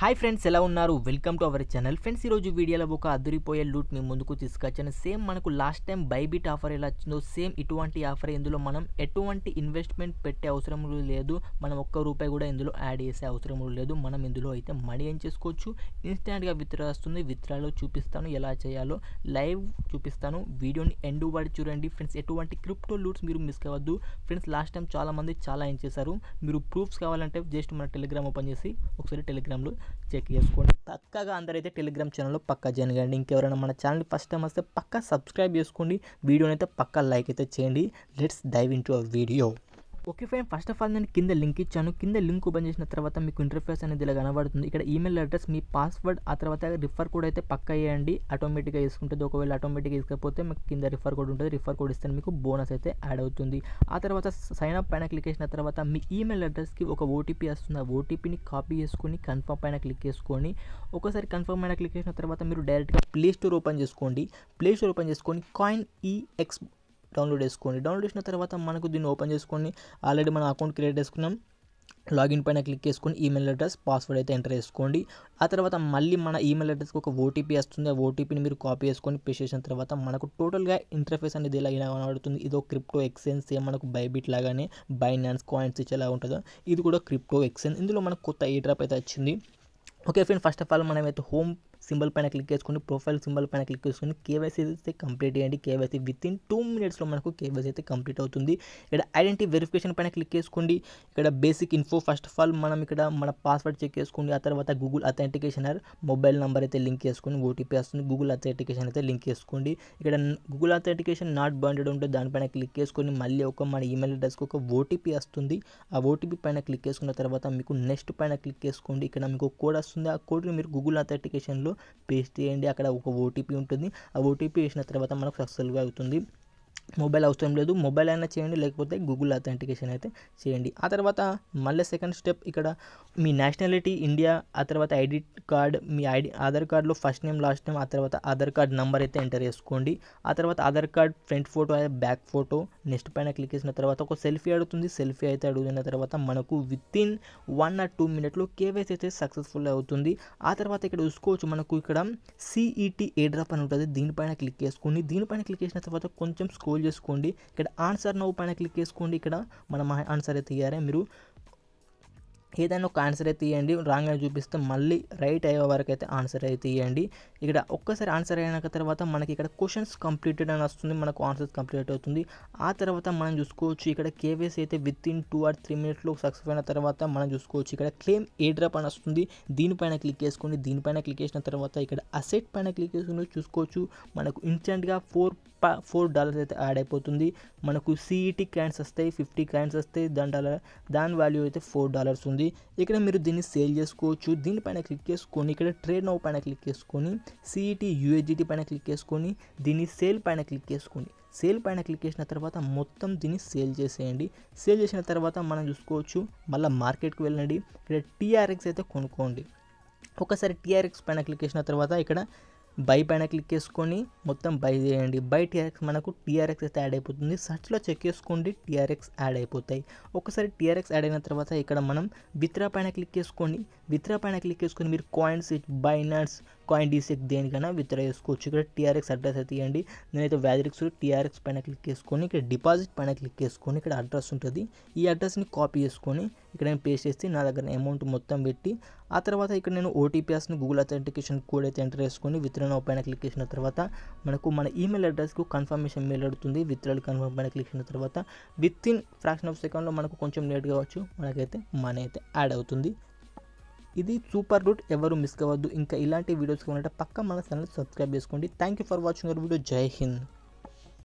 hi friends ఎలా ఉన్నారు welcome to our channel friends ఈరోజు వీడియోలో ఒక అదిరిపోయే లూట్ మీ ముందుకు తీసుకొచ్చాను సేమ్ మనకు లాస్ట్ టైం బైబిట్ ఆఫర్ ఎలా వచ్చిందో సేమ్ ఇటువంటి ఆఫర్ ఇందులో మనం ఎటువంటి ఇన్వెస్ట్మెంట్ పెట్టే అవసరం లేదు మనం ఒక్క రూపాయి కూడా ఇందులో యాడ్ చేసే అవసరం లేదు మనం ఇందులో అయితే మనీ ఏం చేసుకోవచ్చు ఇన్స్టాంట్గా విత్డ్రా వస్తుంది విత్డ్రాలో చూపిస్తాను ఎలా చేయాలో లైవ్ చూపిస్తాను వీడియోని ఎండ్ వాడి చూడండి ఫ్రెండ్స్ ఎటువంటి క్రిప్టో లూట్స్ మీరు మిస్ కావద్దు ఫ్రెండ్స్ లాస్ట్ టైం చాలామంది చాలా ఏం చేశారు మీరు ప్రూఫ్స్ కావాలంటే జస్ట్ మన టెలిగ్రామ్ ఓపెన్ చేసి ఒకసారి టెలిగ్రామ్లో చెక్ చేసుకోండి పక్కగా అందరైతే టెలిగ్రామ్ ఛానల్లో పక్కా జాయిన్ కాండి ఇంకెవరైనా మన ఛానల్ ఫస్ట్ టైం వస్తే పక్కా సబ్స్క్రైబ్ చేసుకోండి వీడియోనైతే పక్కా లైక్ అయితే చేయండి let's dive in to our video okay friend first of all నేను కింద లింక్ ఇచ్చాను కింద లింక్ ఓపెన్ చేసిన తర్వాత మీకు ఇంటర్ఫేస్ అనేది ఇలా కనబడుతుంది ఇక్కడ ఈమెయిల్ అడ్రస్ మీ పాస్వర్డ్ ఆ తర్వాత రిఫర్ కోడ్ అయితే పక్క వేయండి ఆటోమేటిక్గా వేసుకుంటుంది ఒకవేళ ఆటోమేటిక్గా ఇకపోతే మీకు కింద రిఫర్ కోడ్ ఉంటుంది రిఫర్ కోడ్ ఇస్తే మీకు బోనస్ అయితే యాడ్ అవుతుంది ఆ తర్వాత సైన్ అప్ పైన క్లిక్ చేసిన తర్వాత మీ ఈమెయిల్ అడ్రస్కి ఒక ఓటీపీ వస్తుంది ఆ ఓటీపీని కాపీ చేసుకొని కన్ఫర్మ్ పైన క్లిక్ చేసుకొని ఒకసారి కన్ఫర్మ్ పైన క్లిక్ చేసిన తర్వాత మీరు డైరెక్ట్గా ప్లే స్టోర్ ఓపెన్ చేసుకోండి ప్లే స్టోర్ ఓపెన్ చేసుకొని కాయిన్ ఈ ఎక్స్ డౌన్లోడ్ చేసుకోండి డౌన్లోడ్ చేసిన తర్వాత మనకు దీన్ని ఓపెన్ చేసుకోండి ఆల్రెడీ మన అకౌంట్ క్రియేట్ చేసుకున్నాం లాగిన్ పైన క్లిక్ చేసుకొని ఈమెయిల్ అడ్రస్ పాస్వర్డ్ అయితే ఎంటర్ చేసుకోండి ఆ తర్వాత మళ్ళీ మన ఈమెయిల్ అడ్రస్కి ఒక ఓటీపీ వస్తుంది ఆ ఓటీపీని మీరు కాపీ చేసుకొని పే చేసిన తర్వాత మనకు టోటల్గా ఇంటర్ఫేస్ అనేది ఇలా ఇలా కనబడుతుంది ఇదో క్రిప్టో ఎక్స్చేంజ్ సేమ్ మనకు బైబిట్ లాగానే బైనాన్స్ కాయిన్స్ ఇచ్చేలా ఉంటుందో ఇది కూడా క్రిప్టో ఎక్స్చేంజ్ ఇందులో మనకు కొత్త ఏ డ్రాప్ అయితే వచ్చింది okay friend first of all మనమైతే హోమ్ సింబల్ పైన క్లిక్ చేసుకుని ప్రొఫైల్ సింబల్ పైన క్లిక్ చేసుకుని కేవైసీ అయితే కంప్లీట్ చేయండి కేవైసీ విత్ ఇన్ టూ మినిట్స్లో మనకు కేవైసీ అయితే కంప్లీట్ అవుతుంది ఇక్కడ ఐడెంటిటీ వెరిఫికేషన్ పైన క్లిక్ చేసుకోండి ఇక్కడ basic info first of all మనం ఇక్కడ మన పాస్వర్డ్ చెక్ చేసుకోండి ఆ తర్వాత గూగుల్ ఆర్ మొబైల్ నెంబర్ అయితే లింక్ చేసుకుని ఓటీపీ వస్తుంది గూగుల్ అథెంటికేషన్ అయితే లింక్ చేసుకోండి ఇక్కడ గూగుల్ అథెంటికేషన్ నాట్ బాండెడ్ ఉంటే దానిపైన క్లిక్ చేసుకొని మళ్ళీ ఒక మన ఈమెయిల్ అడ్రస్కి ఒక ఓటీపీ వస్తుంది ఆ ఓటీపీ పైన క్లిక్ చేసుకున్న తర్వాత మీకు నెక్స్ట్ పైన క్లిక్ చేసుకోండి ఇక్కడ మీకు కోడ్ వస్తుంది ఆ కోడ్ని మీరు గూగుల్ అథెంటికేషన్లో పేస్ట్ చేయండి అక్కడ ఒక ఓటీపీ ఉంటుంది ఆ ఓటీపీ వేసిన తర్వాత మనకు సక్సెస్ఫుల్గా అవుతుంది మొబైల్ అవసరం లేదు మొబైల్ అయినా చేయండి లేకపోతే గూగుల్ అథెంటికేషన్ అయితే చేయండి ఆ తర్వాత మళ్ళీ సెకండ్ స్టెప్ ఇక్కడ మీ నేషనాలిటీ ఇండియా ఆ తర్వాత ఐడి కార్డ్ మీ ఐడి ఆధార్ కార్డులో ఫస్ట్ నేమ్ లాస్ట్ నేమ్ ఆ తర్వాత ఆధార్ కార్డ్ నెంబర్ అయితే ఎంటర్ చేసుకోండి ఆ తర్వాత ఆధార్ కార్డ్ ఫ్రంట్ ఫోటో అయితే బ్యాక్ ఫోటో నెక్స్ట్ పైన క్లిక్ చేసిన తర్వాత ఒక సెల్ఫీ అడుగుతుంది సెల్ఫీ అయితే అడుగుతున్న తర్వాత మనకు within one or two మినిట్లో కేవైసీ అయితే సక్సెస్ఫుల్ అవుతుంది ఆ తర్వాత ఇక్కడ చూసుకోవచ్చు మనకు ఇక్కడ సిఈటీ ఏ డ్రాప్ అని ఉంటుంది దీనిపైన క్లిక్ చేసుకుని దీనిపైన క్లిక్ చేసిన తర్వాత కొంచెం స్కోర్ తీసుకోండి ఇక్కడ ఆన్సర్ నౌపైన క్లిక్ చేసుకోండి ఇక్కడ మన ఆన్సర్ తయారే మీరు ఏదైనా ఒక ఆన్సర్ అయితే ఇవ్వండి రాంగ్ అని చూపిస్తే మళ్ళీ రైట్ అయ్యే వరకు అయితే ఆన్సర్ అయితే ఇవ్వండి ఇక్కడ ఒక్కసారి ఆన్సర్ అయిన తర్వాత మనకి ఇక్కడ క్వశ్చన్స్ కంప్లీటెడ్ అని వస్తుంది మనకు ఆన్సర్స్ కంప్లీట్ అవుతుంది ఆ తర్వాత మనం చూసుకోవచ్చు ఇక్కడ కేవీఎస్ అయితే within two or three మినిట్స్లో సక్సెస్ అయిన తర్వాత మనం చూసుకోవచ్చు ఇక్కడ క్లెయిమ్ ఏ డ్రాప్ అని వస్తుంది దీనిపైన క్లిక్ చేసుకోండి దీనిపైన క్లిక్ చేసిన తర్వాత ఇక్కడ అసెట్ పైన క్లిక్ చేసుకుని చూసుకోవచ్చు మనకు ఇన్స్టెంట్గా ఫోర్ ఫోర్ డాలర్స్ అయితే యాడ్ అయిపోతుంది మనకు సిఈటీ క్యాన్స్ e వస్తాయి ఫిఫ్టీ క్యాన్స్ వస్తాయి దాని డాలర్ దాని వాల్యూ అయితే ఫోర్ డాలర్స్ ఉంది ఉంటుంది ఇక్కడ మీరు దీన్ని సేల్ చేసుకోవచ్చు దీనిపైన క్లిక్ చేసుకొని ఇక్కడ ట్రేడ్ నౌ పైన క్లిక్ చేసుకొని సిఈటీ యూఎస్జిటి e పైన క్లిక్ చేసుకొని దీన్ని సేల్ పైన క్లిక్ చేసుకోండి సేల్ పైన క్లిక్ చేసిన తర్వాత మొత్తం దీన్ని సేల్ చేసేయండి సేల్ చేసిన తర్వాత మనం చూసుకోవచ్చు మళ్ళీ మార్కెట్కి వెళ్ళండి ఇక్కడ టీఆర్ఎక్స్ అయితే కొనుక్కోండి ఒకసారి టీఆర్ఎక్స్ పైన క్లిక్ చేసిన తర్వాత ఇక్కడ బై పైన క్లిక్ చేసుకొని మొత్తం బై చేయండి బై టీఆర్ఎక్స్ మనకు టీఆర్ఎక్స్ అయితే యాడ్ అయిపోతుంది సర్చ్లో చెక్ చేసుకోండి టీఆర్ఎక్స్ యాడ్ అయిపోతాయి ఒకసారి టీఆర్ఎక్స్ యాడ్ అయిన తర్వాత ఇక్కడ మనం విత్రా పైన క్లిక్ చేసుకోండి విత్రా పైన క్లిక్ చేసుకొని మీరు కాయిన్స్ బైనర్స్ కాయిన్ డీసెక్ దేనికైనా విత్డ్రా చేసుకోవచ్చు ఇక్కడ టీఆర్ఎక్స్ అడ్రస్ అయితే ఇవ్వండి నేనైతే వ్యాజ్రిక్స్ టీఆర్ఎక్స్ పైన క్లిక్ చేసుకొని ఇక్కడ డిపాజిట్ పైన క్లిక్ చేసుకొని ఇక్కడ అడ్రస్ ఉంటుంది ఈ అడ్రస్ని కాపీ చేసుకొని ఇక్కడ నేను పేస్ట్ చేసి నా దగ్గర అమౌంట్ మొత్తం పెట్టి ఆ తర్వాత ఇక్కడ నేను ఓటీపీఎస్ని గూగుల్ అథెంటికేషన్ కోడ్ అయితే ఎంటర్ చేసుకొని విత్డ్రా పైన క్లిక్ చేసిన తర్వాత మనకు మన ఈమెయిల్ అడ్రస్కు కన్ఫర్మేషన్ మెయిల్ అడుగుతుంది విత్డ్రాలు కన్ఫర్మ్ పైన క్లిక్ చేసిన తర్వాత విత్ ఇన్ ఫ్రాక్షన్ ఆఫ్ సెకండ్లో మనకు కొంచెం లేట్గా కావచ్చు మనకైతే మనీ అయితే యాడ్ అవుతుంది ఇది సూపర్ రూట్ ఎవరు మిస్ కావద్దు ఇంకా ఇలాంటి వీడియోస్ కావాలంటే పక్క మన ఛానల్ సబ్స్క్రైబ్ చేసుకోండి thank you for watching our video Jai Hind